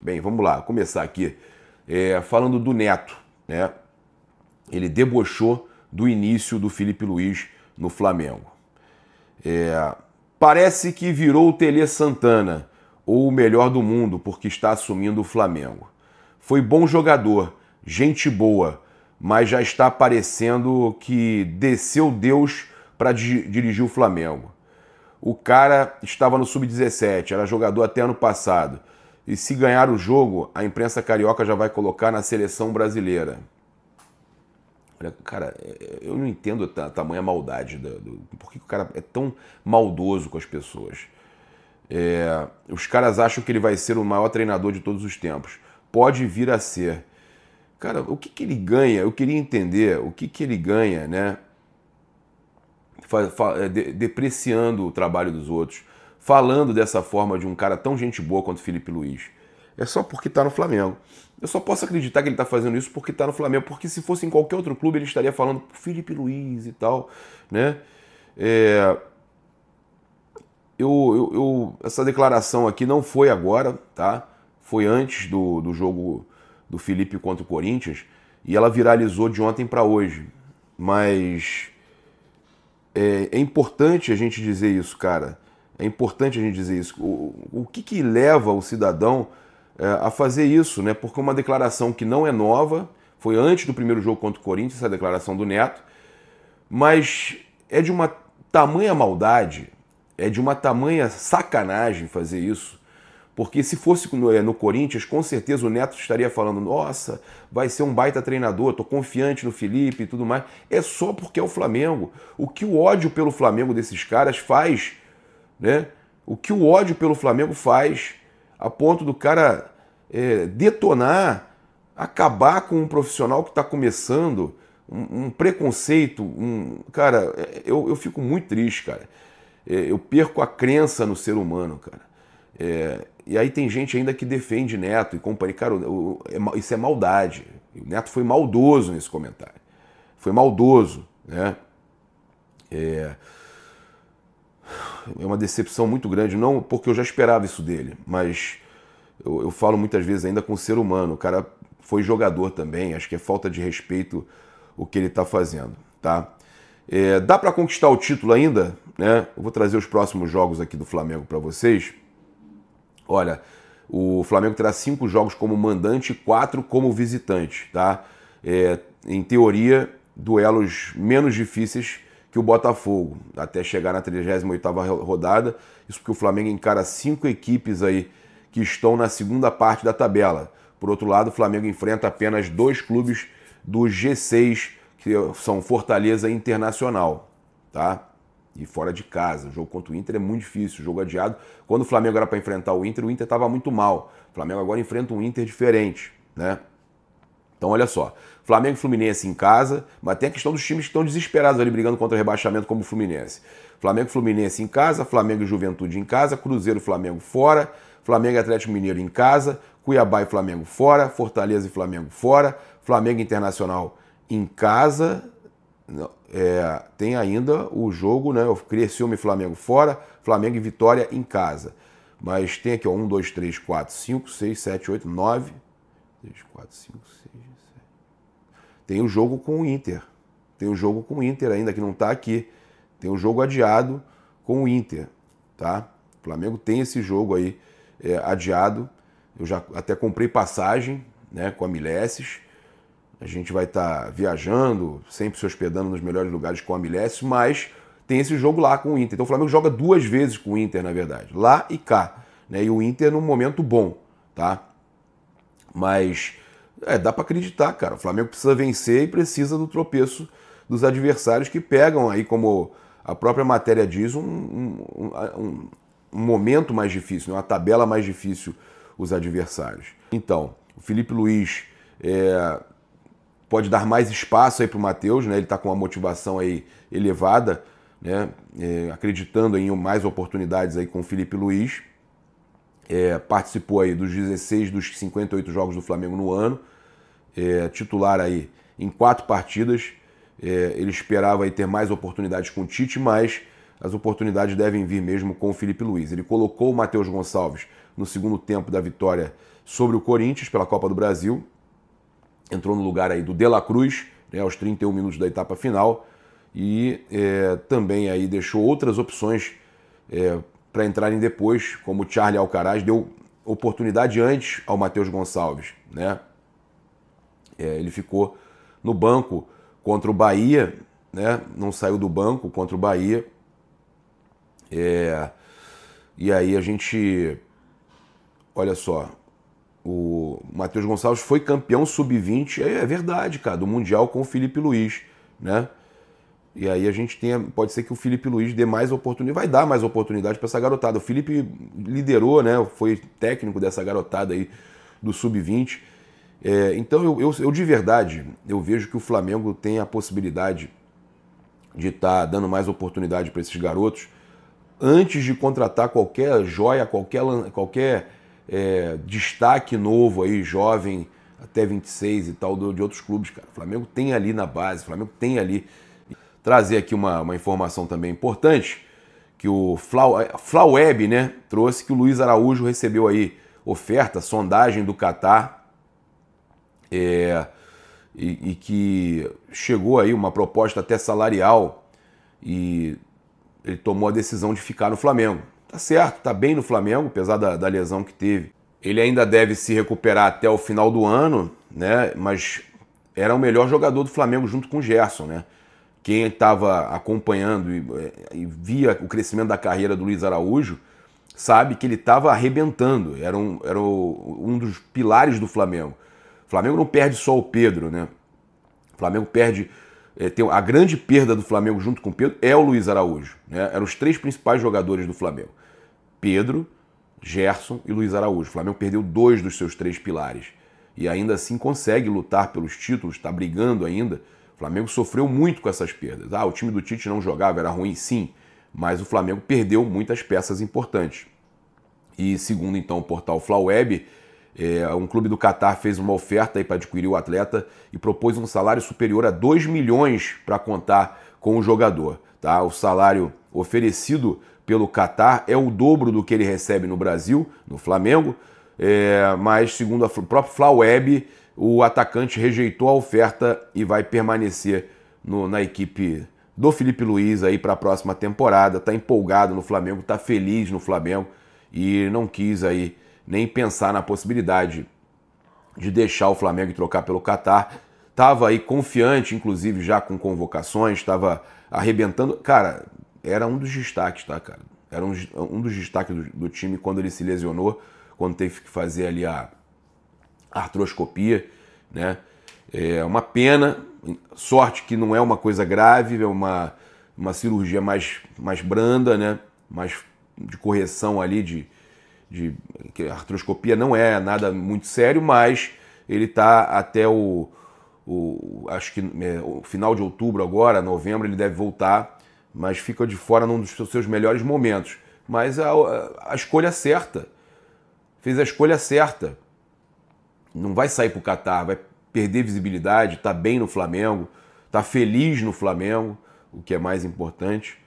Bem, vamos lá, começar aqui é, falando do Neto, né? Ele debochou do início do Felipe Luiz no Flamengo. É, parece que virou o Tele Santana, ou o melhor do mundo, porque está assumindo o Flamengo. Foi bom jogador, gente boa, mas já está parecendo que desceu Deus para dirigir o Flamengo. O cara estava no sub-17, era jogador até ano passado. E se ganhar o jogo, a imprensa carioca já vai colocar na seleção brasileira. Olha, cara, é, é, eu não entendo a tamanha maldade. Do, do, por que o cara é tão maldoso com as pessoas? É, os caras acham que ele vai ser o maior treinador de todos os tempos. Pode vir a ser. Cara, o que, que ele ganha? Eu queria entender o que, que ele ganha, né? Fa, fa, é, de, depreciando o trabalho dos outros falando dessa forma de um cara tão gente boa quanto Felipe Luiz? É só porque está no Flamengo. Eu só posso acreditar que ele está fazendo isso porque está no Flamengo, porque se fosse em qualquer outro clube ele estaria falando Felipe Luiz e tal, né? É... Eu, eu, eu, essa declaração aqui não foi agora, tá? Foi antes do, do jogo do Felipe contra o Corinthians e ela viralizou de ontem para hoje. Mas é, é importante a gente dizer isso, cara. É importante a gente dizer isso. O, o que, que leva o cidadão é, a fazer isso, né? Porque uma declaração que não é nova, foi antes do primeiro jogo contra o Corinthians, essa declaração do Neto, mas é de uma tamanha maldade, é de uma tamanha sacanagem fazer isso, porque se fosse no, eh, no Corinthians, com certeza o Neto estaria falando: nossa, vai ser um baita treinador, tô confiante no Felipe e tudo mais. É só porque é o Flamengo. O que o ódio pelo Flamengo desses caras faz né? O que o ódio pelo Flamengo faz a ponto do cara é, detonar, acabar com um profissional que está começando, um, um, preconceito, um cara, é, eu, eu fico muito triste, cara. É, eu perco a crença no ser humano, cara. É, e aí tem gente ainda que defende Neto e companhia. Cara, o, o, é isso é maldade. O Neto foi maldoso nesse comentário. Foi maldoso, né? É, é uma decepção muito grande, não porque eu já esperava isso dele, mas eu, eu falo muitas vezes ainda com o ser humano, o cara foi jogador também, acho que é falta de respeito o que ele está fazendo, tá? É, dá para conquistar o título ainda, né? Eu vou trazer os próximos jogos aqui do Flamengo para vocês. Olha, o Flamengo terá cinco jogos como mandante e quatro como visitante, tá? É, em teoria, duelos menos difíceis que o Botafogo, até chegar na 38ª rodada, isso porque o Flamengo encara cinco equipes aí que estão na segunda parte da tabela. Por outro lado, o Flamengo enfrenta apenas dois clubes do G6, que são Fortaleza e Internacional, tá? E fora de casa. O jogo contra o Inter é muito difícil, o jogo adiado. Quando o Flamengo era para enfrentar o Inter, o Inter estava muito mal. O Flamengo agora enfrenta um Inter diferente, né? Então, olha só. Flamengo e Fluminense em casa, mas tem a questão dos times que estão desesperados ali brigando contra o rebaixamento, como o Fluminense. Flamengo e Fluminense em casa, Flamengo e Juventude em casa, Cruzeiro e Flamengo fora, Flamengo e Atlético Mineiro em casa, Cuiabá e Flamengo fora, Fortaleza e Flamengo fora, Flamengo Internacional em casa. É, tem ainda o jogo, né? Criciúma e Flamengo fora, Flamengo e Vitória em casa. Mas tem aqui, ó, 1, 2, 3, 4, 5, 6, 7, 8, 9, 3, 4, 5, 6, 7. Tem o jogo com o Inter. Tem o jogo com o Inter ainda, que não está aqui. Tem o jogo adiado com o Inter, tá? O Flamengo tem esse jogo aí é, adiado. Eu já até comprei passagem né, com a Mileses. A gente vai estar tá viajando, sempre se hospedando nos melhores lugares com a Mileses, mas tem esse jogo lá com o Inter. Então o Flamengo joga duas vezes com o Inter, na verdade, lá e cá. Né? E o Inter num momento bom, tá? Mas é, dá para acreditar, cara. O Flamengo precisa vencer e precisa do tropeço dos adversários que pegam aí, como a própria matéria diz, um, um, um, um momento mais difícil, né? uma tabela mais difícil os adversários. Então, o Felipe Luiz é, pode dar mais espaço aí para o Matheus, né? ele está com uma motivação aí elevada, né? É, acreditando em mais oportunidades aí com o Felipe Luiz. É, participou aí dos 16 dos 58 jogos do Flamengo no ano, é, titular aí em quatro partidas. É, ele esperava aí ter mais oportunidades com o Tite, mas as oportunidades devem vir mesmo com o Felipe Luiz. Ele colocou o Matheus Gonçalves no segundo tempo da vitória sobre o Corinthians pela Copa do Brasil. Entrou no lugar aí do De La Cruz, né, aos 31 minutos da etapa final. E é, também aí deixou outras opções é, para entrarem depois, como o Charlie Alcaraz deu oportunidade antes ao Matheus Gonçalves. Né? É, ele ficou no banco contra o Bahia, né? não saiu do banco contra o Bahia. É, e aí a gente. Olha só. O Matheus Gonçalves foi campeão sub-20, é, é verdade, cara, do Mundial com o Felipe Luiz, né? E aí a gente tem, pode ser que o Felipe Luiz dê mais oportunidade, vai dar mais oportunidade para essa garotada. O Felipe liderou, né? Foi técnico dessa garotada aí do sub-20. É, então eu, eu, eu, de verdade eu vejo que o Flamengo tem a possibilidade de estar tá dando mais oportunidade para esses garotos antes de contratar qualquer joia, qualquer, qualquer é, destaque novo aí, jovem, até 26 e tal, de outros clubes, cara. O Flamengo tem ali na base, o Flamengo tem ali trazer aqui uma, uma informação também importante que o eh, Flaweb né, trouxe que o Luiz Araújo recebeu aí oferta, sondagem do Catar é, e, e, que chegou aí uma proposta até salarial e ele tomou a decisão de ficar no Flamengo. Tá certo, tá bem no Flamengo, apesar da, da lesão que teve. Ele ainda deve se recuperar até o final do ano, né? Mas era o melhor jogador do Flamengo junto com o Gerson, né? Quem estava acompanhando e, e, via o crescimento da carreira do Luiz Araújo sabe que ele estava arrebentando, era, um, era um dos pilares do Flamengo. O Flamengo não perde só o Pedro, né? O Flamengo perde. É, tem a grande perda do Flamengo junto com o Pedro é o Luiz Araújo. Né? Eram os três principais jogadores do Flamengo: Pedro, Gerson e Luiz Araújo. O Flamengo perdeu dois dos seus três pilares. E ainda assim consegue lutar pelos títulos, está brigando ainda. O Flamengo sofreu muito com essas perdas. Ah, o time do Tite não jogava, era ruim, sim, mas o Flamengo perdeu muitas peças importantes. E segundo então o portal Flaweb, é, eh, um clube do Catar fez uma oferta para adquirir o atleta e propôs um salário superior a 2 milhões para contar com o jogador. Tá? O salário oferecido pelo Catar é o dobro do que ele recebe no Brasil, no Flamengo, é, mas segundo o próprio Flaweb, o atacante rejeitou a oferta e vai permanecer no, na equipe do Felipe Luiz aí para a próxima temporada. Está empolgado no Flamengo, está feliz no Flamengo e não quis aí nem pensar na possibilidade de deixar o Flamengo e trocar pelo Catar. Tava aí confiante, inclusive já com convocações, estava arrebentando. Cara, era um dos destaques, tá, cara? Era um, um dos destaques do, do time quando ele se lesionou, quando teve que fazer ali a, artroscopia, né? É uma pena, sorte que não é uma coisa grave, é uma, uma cirurgia mais, mais branda, né? Mais de correção ali de, de que artroscopia não é nada muito sério, mas ele está até o, o acho que é, o final de outubro agora, novembro ele deve voltar, mas fica de fora num dos seus melhores momentos. Mas a, a escolha certa fez a escolha certa não vai sair para o Catar, vai perder visibilidade, está bem no Flamengo, está feliz no Flamengo, o que é mais importante.